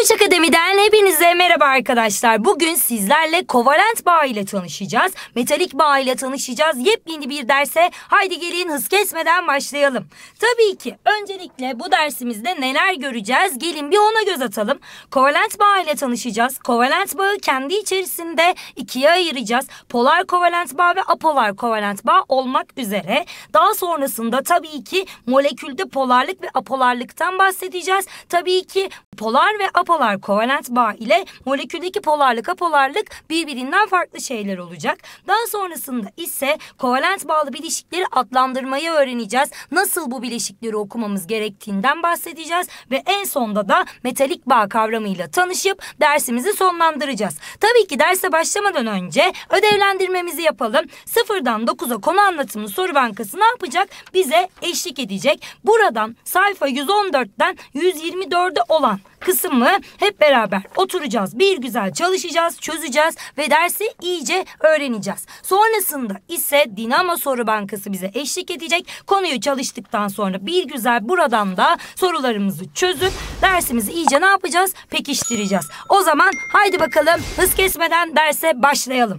Koç Akademi'den hepinize merhaba arkadaşlar. Bugün sizlerle kovalent bağ ile tanışacağız. Metalik bağ ile tanışacağız. Yepyeni bir derse haydi gelin hız kesmeden başlayalım. Tabii ki öncelikle bu dersimizde neler göreceğiz? Gelin bir ona göz atalım. Kovalent bağ ile tanışacağız. Kovalent bağı kendi içerisinde ikiye ayıracağız. Polar kovalent bağ ve apolar kovalent bağ olmak üzere. Daha sonrasında tabii ki molekülde polarlık ve apolarlıktan bahsedeceğiz. Tabii ki polar ve apolar Polar kovalent bağ ile moleküldeki polarlık apolarlık birbirinden farklı şeyler olacak. Daha sonrasında ise kovalent bağlı bileşikleri adlandırmayı öğreneceğiz. Nasıl bu bileşikleri okumamız gerektiğinden bahsedeceğiz ve en sonda da metalik bağ kavramıyla tanışıp dersimizi sonlandıracağız. Tabii ki derse başlamadan önce ödevlendirmemizi yapalım. Sıfırdan 9'a konu anlatımı soru bankası ne yapacak? Bize eşlik edecek. Buradan sayfa 114'ten 124'e olan kısmı hep beraber oturacağız. Bir güzel çalışacağız, çözeceğiz ve dersi iyice öğreneceğiz. Sonrasında ise Dinamo Soru Bankası bize eşlik edecek. Konuyu çalıştıktan sonra bir güzel buradan da sorularımızı çözüp dersimizi iyice ne yapacağız? Pekiştireceğiz. O zaman haydi bakalım hız kesmeden derse başlayalım.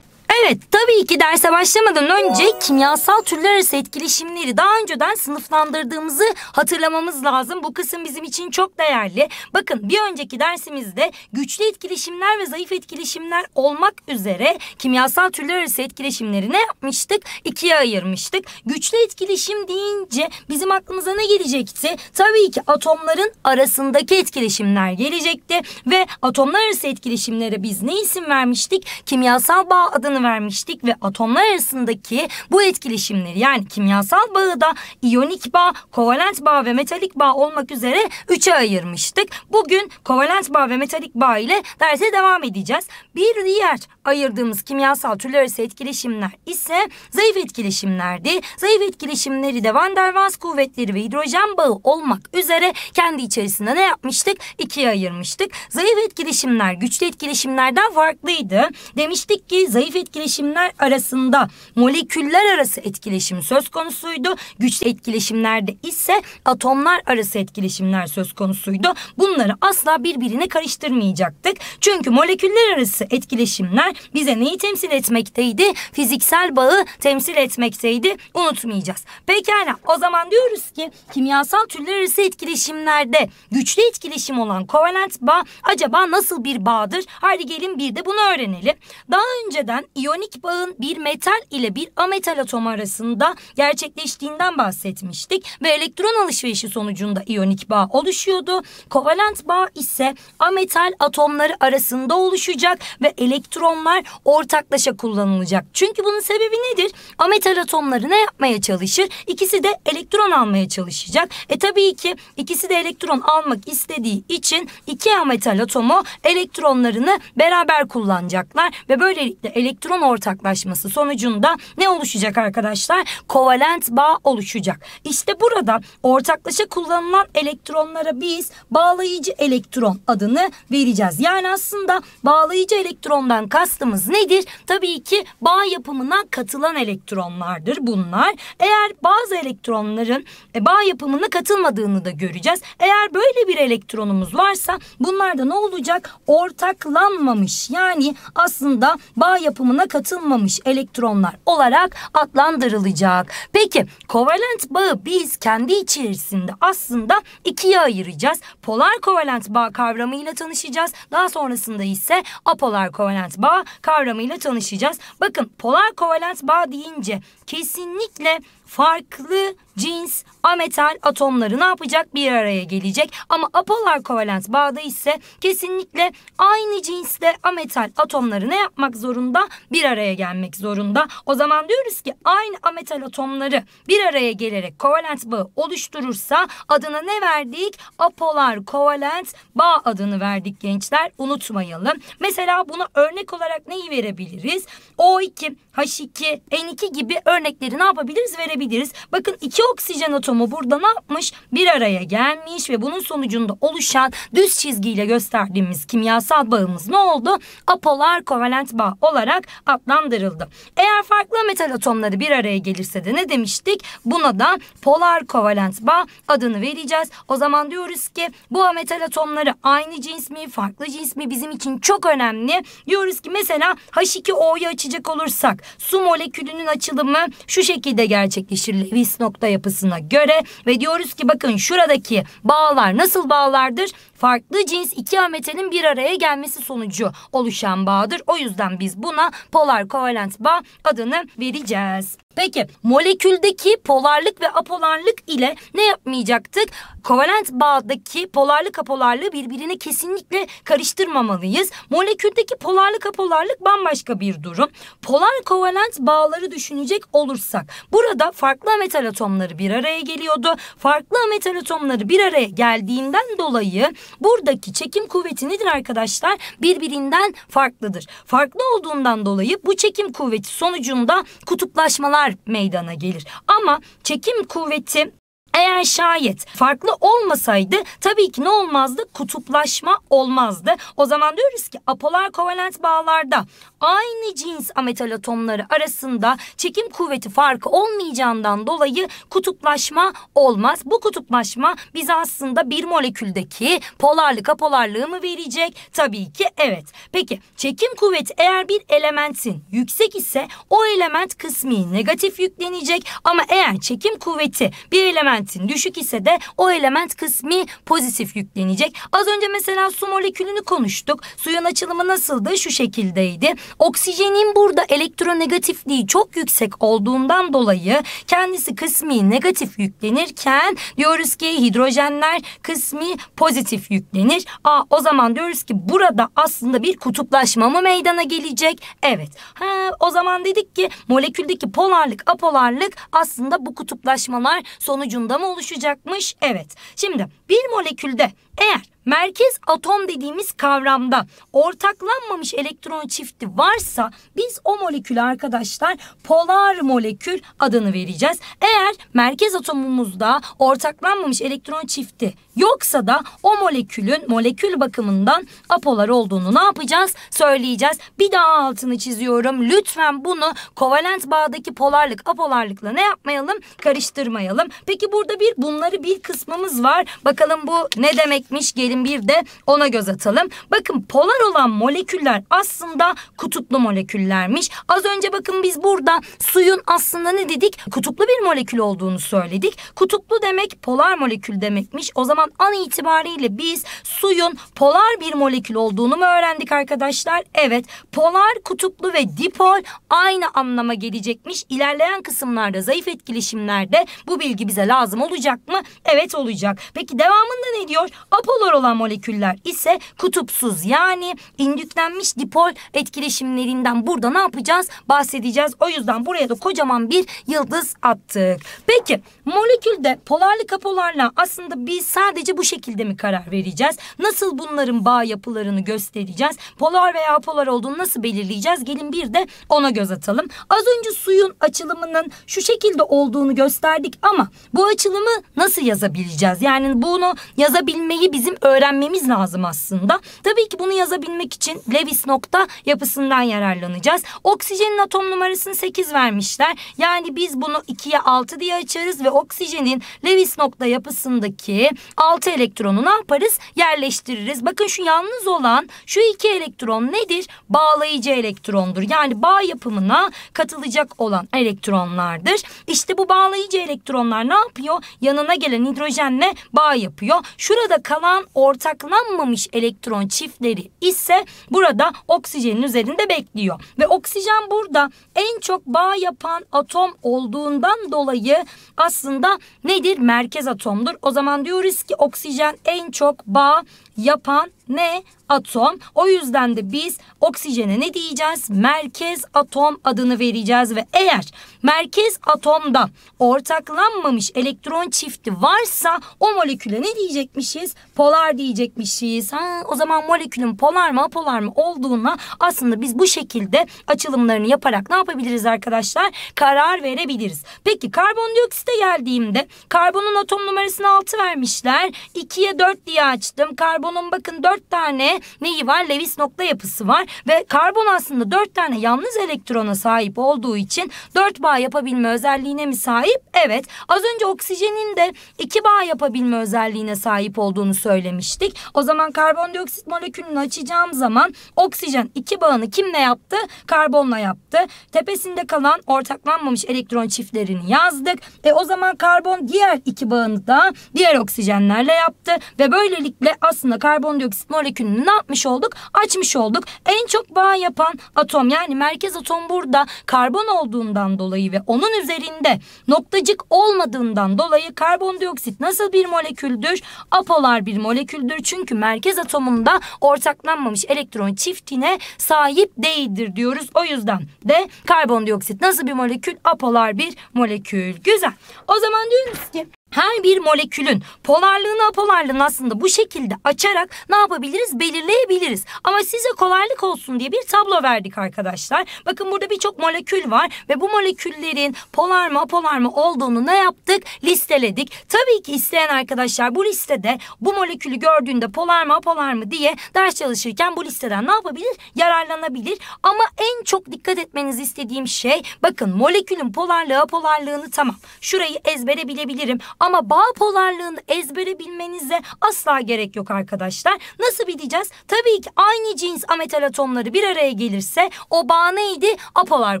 Evet tabii İyi ki derse başlamadan önce kimyasal türler arası etkileşimleri daha önceden sınıflandırdığımızı hatırlamamız lazım. Bu kısım bizim için çok değerli. Bakın bir önceki dersimizde güçlü etkileşimler ve zayıf etkileşimler olmak üzere kimyasal türler arası etkileşimleri ne yapmıştık? İkiye ayırmıştık. Güçlü etkileşim deyince bizim aklımıza ne gelecekti? Tabii ki atomların arasındaki etkileşimler gelecekti ve atomlar arası etkileşimlere biz ne isim vermiştik? Kimyasal bağ adını vermiştik ve atomlar arasındaki bu etkileşimleri yani kimyasal bağı da iyonik bağ, kovalent bağ ve metalik bağ olmak üzere üçe ayırmıştık. Bugün kovalent bağ ve metalik bağ ile derse devam edeceğiz. Bir diğer ayırdığımız kimyasal türler arası etkileşimler ise zayıf etkileşimlerdi. Zayıf etkileşimleri de Van der Waals kuvvetleri ve hidrojen bağı olmak üzere kendi içerisinde ne yapmıştık? İkiye ayırmıştık. Zayıf etkileşimler güçlü etkileşimlerden farklıydı. Demiştik ki zayıf etkileşimler arasında moleküller arası etkileşim söz konusuydu. Güçlü etkileşimlerde ise atomlar arası etkileşimler söz konusuydu. Bunları asla birbirine karıştırmayacaktık. Çünkü moleküller arası etkileşimler bize neyi temsil etmekteydi? Fiziksel bağı temsil etmekteydi. Unutmayacağız. Pekala o zaman diyoruz ki kimyasal türler arası etkileşimlerde güçlü etkileşim olan kovalent bağ acaba nasıl bir bağdır? Haydi gelin bir de bunu öğrenelim. Daha önceden iyonik bağın atomların bir metal ile bir ametal atom arasında gerçekleştiğinden bahsetmiştik ve elektron alışverişi sonucunda iyonik bağ oluşuyordu. Kovalent bağ ise ametal atomları arasında oluşacak ve elektronlar ortaklaşa kullanılacak. Çünkü bunun sebebi nedir? Ametal atomları ne yapmaya çalışır? İkisi de elektron almaya çalışacak. E tabii ki ikisi de elektron almak istediği için iki ametal atomu elektronlarını beraber kullanacaklar ve böylelikle elektron ortaklaş yoğunlaşması sonucunda ne oluşacak arkadaşlar? Kovalent bağ oluşacak. İşte burada ortaklaşa kullanılan elektronlara biz bağlayıcı elektron adını vereceğiz. Yani aslında bağlayıcı elektrondan kastımız nedir? Tabii ki bağ yapımına katılan elektronlardır bunlar. Eğer bazı elektronların e, bağ yapımına katılmadığını da göreceğiz. Eğer böyle bir elektronumuz varsa bunlar ne olacak? Ortaklanmamış yani aslında bağ yapımına katılmamış ayrılmamış elektronlar olarak adlandırılacak. Peki kovalent bağı biz kendi içerisinde aslında ikiye ayıracağız. Polar kovalent bağ kavramıyla tanışacağız. Daha sonrasında ise apolar kovalent bağ kavramıyla tanışacağız. Bakın polar kovalent bağ deyince kesinlikle farklı cins ametal atomları ne yapacak? Bir araya gelecek. Ama apolar kovalent bağda ise kesinlikle aynı cinste ametal atomları ne yapmak zorunda? Bir araya gelmek zorunda. O zaman diyoruz ki aynı ametal atomları bir araya gelerek kovalent bağı oluşturursa adına ne verdik? Apolar kovalent bağ adını verdik gençler. Unutmayalım. Mesela buna örnek olarak neyi verebiliriz? O2, H2, N2 gibi örnekleri ne yapabiliriz? Verebiliriz görebiliriz. Bakın iki oksijen atomu burada ne yapmış? Bir araya gelmiş ve bunun sonucunda oluşan düz çizgiyle gösterdiğimiz kimyasal bağımız ne oldu? Apolar kovalent bağ olarak adlandırıldı. Eğer farklı metal atomları bir araya gelirse de ne demiştik? Buna da polar kovalent bağ adını vereceğiz. O zaman diyoruz ki bu metal atomları aynı cins mi farklı cins mi bizim için çok önemli. Diyoruz ki mesela H2O'yu açacak olursak su molekülünün açılımı şu şekilde gerçek eşittir Lewis nokta yapısına göre ve diyoruz ki bakın şuradaki bağlar nasıl bağlardır? Farklı cins iki ametenin bir araya gelmesi sonucu oluşan bağdır. O yüzden biz buna polar kovalent bağ adını vereceğiz. Peki moleküldeki polarlık ve apolarlık ile ne yapmayacaktık? Kovalent bağdaki polarlık apolarlığı birbirine kesinlikle karıştırmamalıyız. Moleküldeki polarlık apolarlık bambaşka bir durum. Polar kovalent bağları düşünecek olursak burada farklı metal atomları bir araya geliyordu. Farklı metal atomları bir araya geldiğinden dolayı buradaki çekim kuvveti nedir arkadaşlar? Birbirinden farklıdır. Farklı olduğundan dolayı bu çekim kuvveti sonucunda kutuplaşmalar meydana gelir. Ama çekim kuvveti eğer şayet farklı olmasaydı tabii ki ne olmazdı? Kutuplaşma olmazdı. O zaman diyoruz ki apolar kovalent bağlarda aynı cins ametal atomları arasında çekim kuvveti farkı olmayacağından dolayı kutuplaşma olmaz. Bu kutuplaşma bize aslında bir moleküldeki polarlık apolarlığı mı verecek? Tabii ki evet. Peki çekim kuvveti eğer bir elementin yüksek ise o element kısmi negatif yüklenecek ama eğer çekim kuvveti bir element elementin düşük ise de o element kısmi pozitif yüklenecek. Az önce mesela su molekülünü konuştuk. Suyun açılımı nasıldı? Şu şekildeydi. Oksijenin burada elektronegatifliği çok yüksek olduğundan dolayı kendisi kısmi negatif yüklenirken diyoruz ki hidrojenler kısmi pozitif yüklenir. Aa o zaman diyoruz ki burada aslında bir kutuplaşma mı meydana gelecek? Evet. Ha, o zaman dedik ki moleküldeki polarlık apolarlık aslında bu kutuplaşmalar sonucunda atomundan oluşacakmış. Evet. Şimdi bir molekülde eğer merkez atom dediğimiz kavramda ortaklanmamış elektron çifti varsa biz o molekülü arkadaşlar polar molekül adını vereceğiz. Eğer merkez atomumuzda ortaklanmamış elektron çifti yoksa da o molekülün molekül bakımından apolar olduğunu ne yapacağız? Söyleyeceğiz. Bir daha altını çiziyorum. Lütfen bunu kovalent bağdaki polarlık apolarlıkla ne yapmayalım? Karıştırmayalım. Peki burada bir bunları bir kısmımız var. Bakalım bu ne demek gitmiş gelin bir de ona göz atalım. Bakın polar olan moleküller aslında kutuplu moleküllermiş. Az önce bakın biz burada suyun aslında ne dedik? Kutuplu bir molekül olduğunu söyledik. Kutuplu demek polar molekül demekmiş. O zaman an itibariyle biz suyun polar bir molekül olduğunu mu öğrendik arkadaşlar? Evet polar, kutuplu ve dipol aynı anlama gelecekmiş. İlerleyen kısımlarda zayıf etkileşimlerde bu bilgi bize lazım olacak mı? Evet olacak. Peki devamında ne diyor? Apolar olan moleküller ise kutupsuz yani indüklenmiş dipol etkileşimlerinden burada ne yapacağız? Bahsedeceğiz. O yüzden buraya da kocaman bir yıldız attık. Peki molekülde polarlık apolarla aslında biz sadece bu şekilde mi karar vereceğiz? Nasıl bunların bağ yapılarını göstereceğiz? Polar veya apolar olduğunu nasıl belirleyeceğiz? Gelin bir de ona göz atalım. Az önce suyun açılımının şu şekilde olduğunu gösterdik ama bu açılımı nasıl yazabileceğiz? Yani bunu yazabilmeyi bizim öğrenmemiz lazım aslında. Tabii ki bunu yazabilmek için Lewis nokta yapısından yararlanacağız. Oksijenin atom numarasını 8 vermişler. Yani biz bunu 2'ye 6 diye açarız ve oksijenin Lewis nokta yapısındaki 6 elektronu ne yaparız? Yerleştiririz. Bakın şu yalnız olan şu 2 elektron nedir? Bağlayıcı elektrondur. Yani bağ yapımına katılacak olan elektronlardır. İşte bu bağlayıcı elektronlar ne yapıyor? Yanına gelen hidrojenle bağ yapıyor. Şurada kalan ortalan ortaklanmamış elektron çiftleri ise burada oksijenin üzerinde bekliyor. Ve oksijen burada en çok bağ yapan atom olduğundan dolayı aslında nedir? Merkez atomdur. O zaman diyoruz ki oksijen en çok bağ yapan ne? Atom. O yüzden de biz oksijene ne diyeceğiz? Merkez atom adını vereceğiz ve eğer merkez atomda ortaklanmamış elektron çifti varsa o moleküle ne diyecekmişiz? Polar diyecekmişiz. Ha, o zaman molekülün polar mı apolar mı olduğuna aslında biz bu şekilde açılımlarını yaparak ne yapabiliriz arkadaşlar? Karar verebiliriz. Peki karbondioksite geldiğimde karbonun atom numarasını 6 vermişler. 2'ye 4 diye açtım. Karbon karbonun bakın dört tane neyi var? Lewis nokta yapısı var ve karbon aslında dört tane yalnız elektrona sahip olduğu için dört bağ yapabilme özelliğine mi sahip? Evet. Az önce oksijenin de iki bağ yapabilme özelliğine sahip olduğunu söylemiştik. O zaman karbondioksit molekülünü açacağım zaman oksijen iki bağını kimle yaptı? Karbonla yaptı. Tepesinde kalan ortaklanmamış elektron çiftlerini yazdık. E o zaman karbon diğer iki bağını da diğer oksijenlerle yaptı ve böylelikle aslında aslında karbondioksit molekülünü ne yapmış olduk? Açmış olduk. En çok bağ yapan atom yani merkez atom burada karbon olduğundan dolayı ve onun üzerinde noktacık olmadığından dolayı karbondioksit nasıl bir moleküldür? Apolar bir moleküldür. Çünkü merkez atomunda ortaklanmamış elektron çiftine sahip değildir diyoruz. O yüzden de karbondioksit nasıl bir molekül? Apolar bir molekül. Güzel. O zaman diyoruz ki her bir molekülün polarlığını apolarlığını aslında bu şekilde açarak ne yapabiliriz? Belirleyebiliriz. Ama size kolaylık olsun diye bir tablo verdik arkadaşlar. Bakın burada birçok molekül var ve bu moleküllerin polar mı apolar mı olduğunu ne yaptık? Listeledik. Tabii ki isteyen arkadaşlar bu listede bu molekülü gördüğünde polar mı apolar mı diye ders çalışırken bu listeden ne yapabilir? Yararlanabilir. Ama en çok dikkat etmenizi istediğim şey bakın molekülün polarlığı apolarlığını tamam şurayı ezbere bilebilirim ama bağ polarlığını ezbere bilmenize asla gerek yok arkadaşlar. Nasıl bileceğiz? Tabii ki aynı cins ametal atomları bir araya gelirse o bağ neydi? Apolar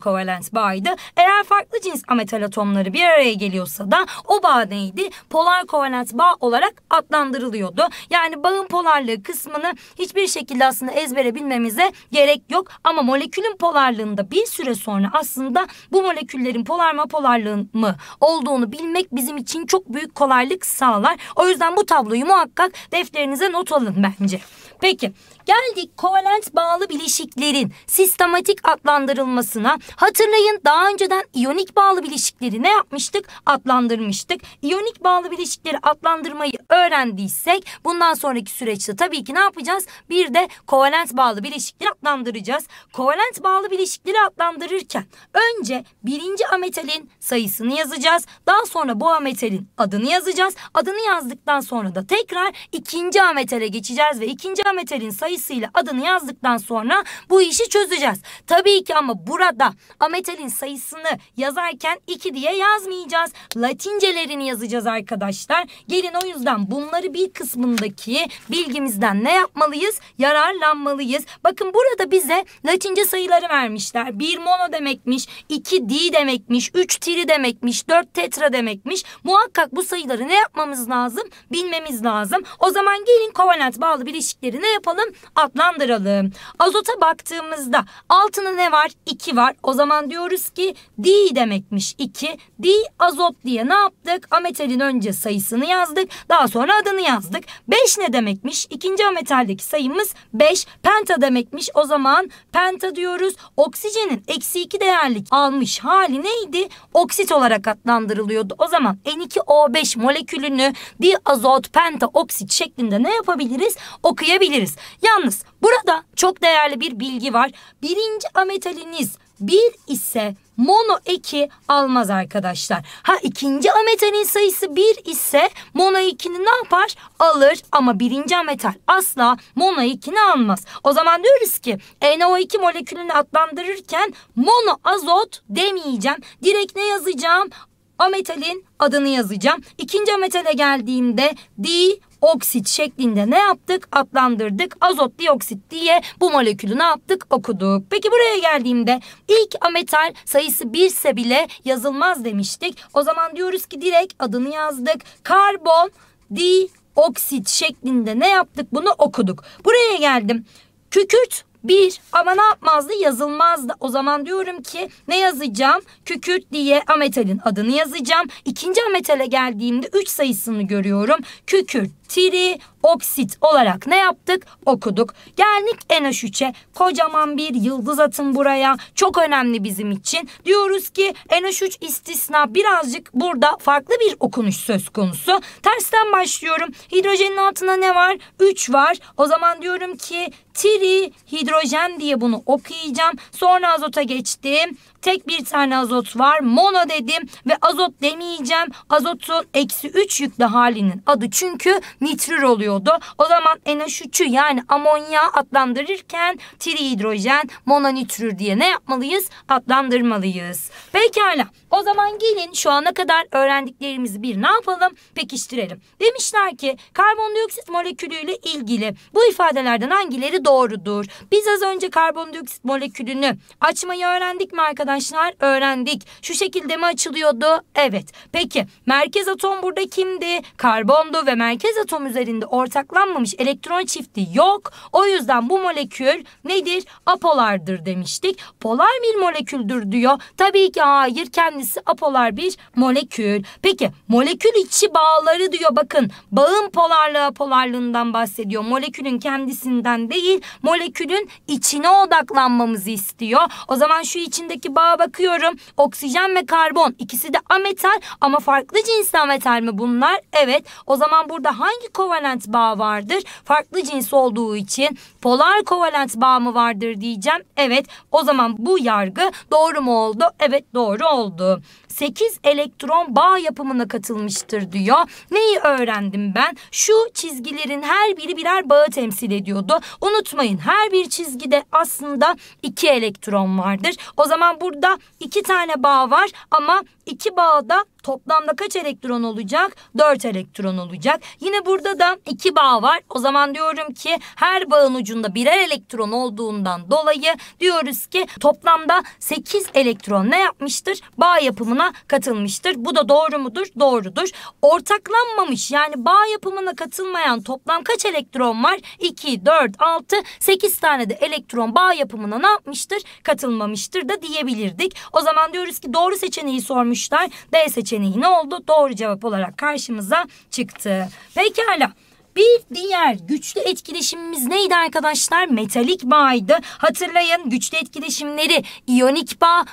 kovalent bağıydı. Eğer farklı cins ametal atomları bir araya geliyorsa da o bağ neydi? Polar kovalent bağ olarak adlandırılıyordu. Yani bağın polarlığı kısmını hiçbir şekilde aslında ezbere bilmemize gerek yok. Ama molekülün polarlığında bir süre sonra aslında bu moleküllerin polar mı polarlığın mı olduğunu bilmek bizim için çok büyük kolaylık sağlar. O yüzden bu tabloyu muhakkak defterinize not alın bence. Peki Geldik kovalent bağlı bileşiklerin sistematik adlandırılmasına. Hatırlayın daha önceden iyonik bağlı bileşikleri ne yapmıştık? Adlandırmıştık. İyonik bağlı bileşikleri adlandırmayı öğrendiysek bundan sonraki süreçte tabii ki ne yapacağız? Bir de kovalent bağlı bileşikleri adlandıracağız. Kovalent bağlı bileşikleri adlandırırken önce birinci ametalin sayısını yazacağız. Daha sonra bu ametalin adını yazacağız. Adını yazdıktan sonra da tekrar ikinci ametale geçeceğiz ve ikinci ametalin sayısını sayısıyla adını yazdıktan sonra bu işi çözeceğiz. Tabii ki ama burada ametalin sayısını yazarken 2 diye yazmayacağız. Latincelerini yazacağız arkadaşlar. Gelin o yüzden bunları bir kısmındaki bilgimizden ne yapmalıyız? Yararlanmalıyız. Bakın burada bize latince sayıları vermişler. 1 mono demekmiş, 2 di demekmiş, 3 tri demekmiş, 4 tetra demekmiş. Muhakkak bu sayıları ne yapmamız lazım? Bilmemiz lazım. O zaman gelin kovalent bağlı bileşikleri ne yapalım? adlandıralım. Azota baktığımızda altına ne var? 2 var. O zaman diyoruz ki di demekmiş 2. Di azot diye ne yaptık? Ametalin önce sayısını yazdık. Daha sonra adını yazdık. 5 ne demekmiş? İkinci ametaldeki sayımız 5. Penta demekmiş. O zaman penta diyoruz. Oksijenin eksi 2 değerlik almış hali neydi? Oksit olarak adlandırılıyordu. O zaman N2O5 molekülünü di azot penta oksit şeklinde ne yapabiliriz? Okuyabiliriz. ya. Yalnız burada çok değerli bir bilgi var. Birinci ametaliniz bir ise mono eki almaz arkadaşlar. Ha ikinci ametalin sayısı bir ise mono ekini ne yapar? Alır ama birinci ametal asla mono ekini almaz. O zaman diyoruz ki e, NO2 molekülünü adlandırırken mono azot demeyeceğim. Direkt ne yazacağım? Ametalin adını yazacağım. İkinci ametale geldiğimde di oksit şeklinde ne yaptık? Adlandırdık. Azot dioksit diye bu molekülü ne yaptık? Okuduk. Peki buraya geldiğimde ilk ametal sayısı 1 ise bile yazılmaz demiştik. O zaman diyoruz ki direkt adını yazdık. Karbon dioksit şeklinde ne yaptık bunu okuduk. Buraya geldim. Kükürt bir ama ne yapmazdı yazılmazdı. O zaman diyorum ki ne yazacağım? Kükürt diye ametalin adını yazacağım. İkinci ametale geldiğimde 3 sayısını görüyorum. Kükürt, tiri, oksit olarak ne yaptık? Okuduk. Geldik NH3'e. Kocaman bir yıldız atın buraya. Çok önemli bizim için. Diyoruz ki NH3 istisna birazcık burada farklı bir okunuş söz konusu. Tersten başlıyorum. Hidrojenin altında ne var? 3 var. O zaman diyorum ki tri hidrojen diye bunu okuyacağım. Sonra azota geçtim. Tek bir tane azot var. Mono dedim ve azot demeyeceğim. Azotun eksi 3 yüklü halinin adı çünkü nitrür oluyordu. O zaman NH3'ü yani amonya adlandırırken trihidrojen mononitrür diye ne yapmalıyız? Adlandırmalıyız. Pekala. O zaman gelin şu ana kadar öğrendiklerimizi bir ne yapalım? Pekiştirelim. Demişler ki karbondioksit molekülüyle ilgili bu ifadelerden hangileri doğrudur? Biz az önce karbondioksit molekülünü açmayı öğrendik mi arkadaşlar? arkadaşlar öğrendik. Şu şekilde mi açılıyordu? Evet. Peki merkez atom burada kimdi? Karbondu ve merkez atom üzerinde ortaklanmamış elektron çifti yok. O yüzden bu molekül nedir? Apolardır demiştik. Polar bir moleküldür diyor. Tabii ki hayır kendisi apolar bir molekül. Peki molekül içi bağları diyor bakın. Bağın polarlığı apolarlığından bahsediyor. Molekülün kendisinden değil molekülün içine odaklanmamızı istiyor. O zaman şu içindeki bağ Aa bakıyorum oksijen ve karbon ikisi de ametal ama farklı cinsten metal mi bunlar? Evet o zaman burada hangi kovalent bağ vardır? Farklı cins olduğu için polar kovalent bağ mı vardır diyeceğim. Evet o zaman bu yargı doğru mu oldu? Evet doğru oldu. 8 elektron bağ yapımına katılmıştır diyor. Neyi öğrendim ben? Şu çizgilerin her biri birer bağı temsil ediyordu. Unutmayın her bir çizgide aslında 2 elektron vardır. O zaman burada 2 tane bağ var ama iki bağda toplamda kaç elektron olacak? 4 elektron olacak. Yine burada da iki bağ var. O zaman diyorum ki her bağın ucunda birer elektron olduğundan dolayı diyoruz ki toplamda 8 elektron ne yapmıştır? Bağ yapımına katılmıştır. Bu da doğru mudur? Doğrudur. Ortaklanmamış yani bağ yapımına katılmayan toplam kaç elektron var? 2, 4, 6, 8 tane de elektron bağ yapımına ne yapmıştır? Katılmamıştır da diyebilirdik. O zaman diyoruz ki doğru seçeneği sormuş sormuşlar. D seçeneği ne oldu? Doğru cevap olarak karşımıza çıktı. Pekala. Bir diğer güçlü etkileşimimiz neydi arkadaşlar? Metalik bağydı. Hatırlayın güçlü etkileşimleri iyonik bağ,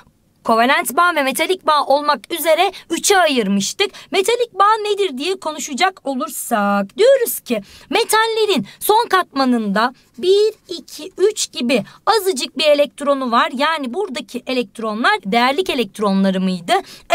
kovalent bağ ve metalik bağ olmak üzere üçe ayırmıştık. Metalik bağ nedir diye konuşacak olursak diyoruz ki metallerin son katmanında 1, 2, 3 gibi azıcık bir elektronu var. Yani buradaki elektronlar değerlik elektronları mıydı?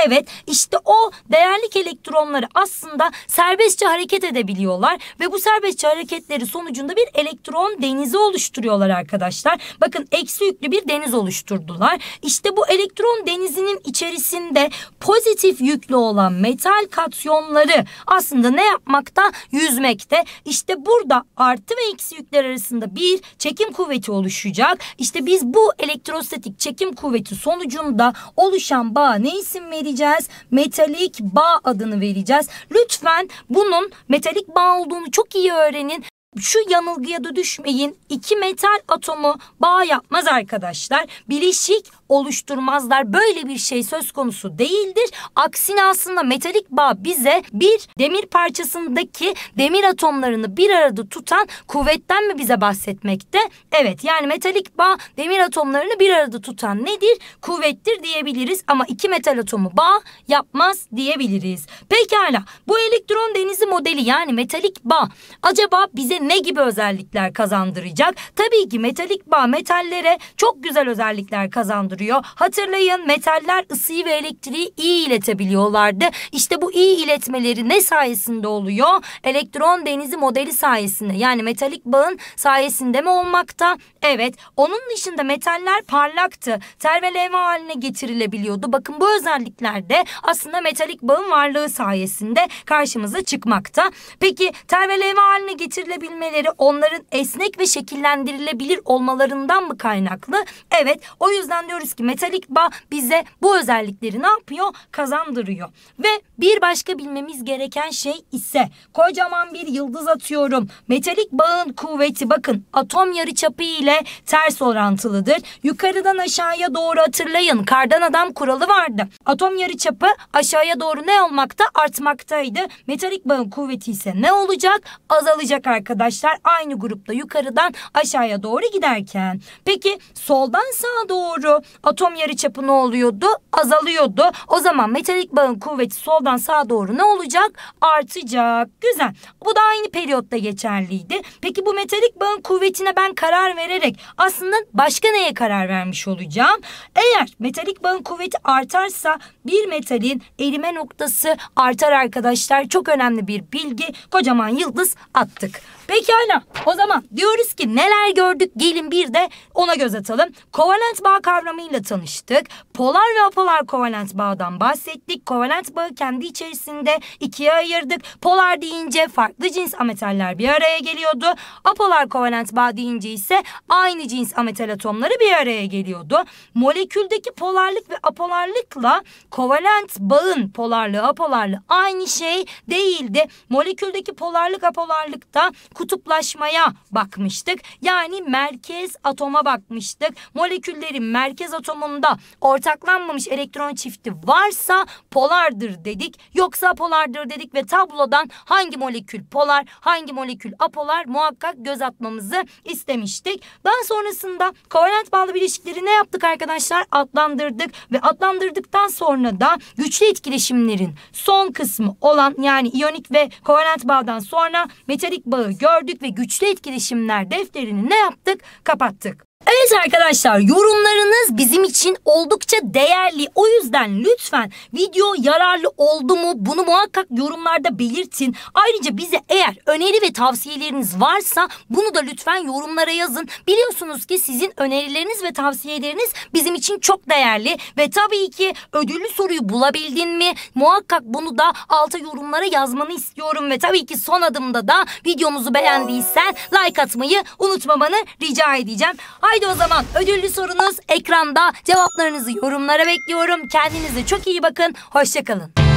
Evet işte o değerlik elektronları aslında serbestçe hareket edebiliyorlar ve bu serbestçe hareketleri sonucunda bir elektron denizi oluşturuyorlar arkadaşlar. Bakın eksi yüklü bir deniz oluşturdular. İşte bu elektron katyon denizinin içerisinde pozitif yüklü olan metal katyonları aslında ne yapmakta? Yüzmekte. İşte burada artı ve eksi yükler arasında bir çekim kuvveti oluşacak. İşte biz bu elektrostatik çekim kuvveti sonucunda oluşan bağa ne isim vereceğiz? Metalik bağ adını vereceğiz. Lütfen bunun metalik bağ olduğunu çok iyi öğrenin şu yanılgıya da düşmeyin. İki metal atomu bağ yapmaz arkadaşlar. Bileşik oluşturmazlar. Böyle bir şey söz konusu değildir. Aksine aslında metalik bağ bize bir demir parçasındaki demir atomlarını bir arada tutan kuvvetten mi bize bahsetmekte? Evet yani metalik bağ demir atomlarını bir arada tutan nedir? Kuvvettir diyebiliriz ama iki metal atomu bağ yapmaz diyebiliriz. Pekala bu elektron denizi modeli yani metalik bağ acaba bize ne gibi özellikler kazandıracak? Tabii ki metalik bağ metallere çok güzel özellikler kazandıracak oluşturuyor. Hatırlayın metaller ısıyı ve elektriği iyi iletebiliyorlardı. İşte bu iyi iletmeleri ne sayesinde oluyor? Elektron denizi modeli sayesinde yani metalik bağın sayesinde mi olmakta? Evet onun dışında metaller parlaktı. Ter haline getirilebiliyordu. Bakın bu özellikler de aslında metalik bağın varlığı sayesinde karşımıza çıkmakta. Peki ter haline getirilebilmeleri onların esnek ve şekillendirilebilir olmalarından mı kaynaklı? Evet o yüzden diyoruz diyebiliriz ki metalik bağ bize bu özellikleri ne yapıyor? Kazandırıyor. Ve bir başka bilmemiz gereken şey ise kocaman bir yıldız atıyorum. Metalik bağın kuvveti bakın atom yarıçapı ile ters orantılıdır. Yukarıdan aşağıya doğru hatırlayın. Kardan adam kuralı vardı. Atom yarıçapı aşağıya doğru ne olmakta? Artmaktaydı. Metalik bağın kuvveti ise ne olacak? Azalacak arkadaşlar. Aynı grupta yukarıdan aşağıya doğru giderken. Peki soldan sağa doğru Atom yarı çapı ne oluyordu? Azalıyordu. O zaman metalik bağın kuvveti soldan sağa doğru ne olacak? Artacak. Güzel. Bu da aynı periyotta geçerliydi. Peki bu metalik bağın kuvvetine ben karar vererek aslında başka neye karar vermiş olacağım? Eğer metalik bağın kuvveti artarsa bir metalin erime noktası artar arkadaşlar. Çok önemli bir bilgi. Kocaman yıldız attık. Pekala o zaman diyoruz ki neler gördük gelin bir de ona göz atalım. Kovalent bağ kavramı ile tanıştık. Polar ve apolar kovalent bağdan bahsettik. Kovalent bağı kendi içerisinde ikiye ayırdık. Polar deyince farklı cins ametaller bir araya geliyordu. Apolar kovalent bağ deyince ise aynı cins ametal atomları bir araya geliyordu. Moleküldeki polarlık ve apolarlıkla kovalent bağın polarlığı apolarlığı aynı şey değildi. Moleküldeki polarlık apolarlıkta kutuplaşmaya bakmıştık. Yani merkez atoma bakmıştık. Moleküllerin merkez merkez atomunda ortaklanmamış elektron çifti varsa polardır dedik. Yoksa polardır dedik ve tablodan hangi molekül polar, hangi molekül apolar muhakkak göz atmamızı istemiştik. Daha sonrasında kovalent bağlı bileşikleri ne yaptık arkadaşlar? Atlandırdık ve atlandırdıktan sonra da güçlü etkileşimlerin son kısmı olan yani iyonik ve kovalent bağdan sonra metalik bağı gördük ve güçlü etkileşimler defterini ne yaptık? Kapattık. Evet arkadaşlar yorumlarınız bizim için oldukça değerli. O yüzden lütfen video yararlı oldu mu bunu muhakkak yorumlarda belirtin. Ayrıca bize eğer öneri ve tavsiyeleriniz varsa bunu da lütfen yorumlara yazın. Biliyorsunuz ki sizin önerileriniz ve tavsiyeleriniz bizim için çok değerli. Ve tabii ki ödüllü soruyu bulabildin mi muhakkak bunu da alta yorumlara yazmanı istiyorum. Ve tabii ki son adımda da videomuzu beğendiysen like atmayı unutmamanı rica edeceğim. Haydi Haydi o zaman ödüllü sorunuz ekranda. Cevaplarınızı yorumlara bekliyorum. Kendinize çok iyi bakın. Hoşçakalın.